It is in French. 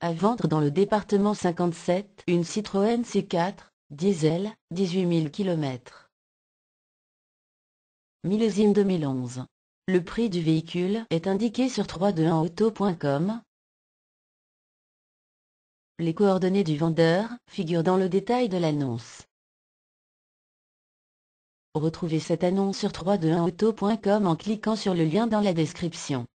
À vendre dans le département 57 une Citroën C4, diesel, 18 000 km. Millésime 2011. Le prix du véhicule est indiqué sur 321auto.com. Les coordonnées du vendeur figurent dans le détail de l'annonce. Retrouvez cette annonce sur 321auto.com en cliquant sur le lien dans la description.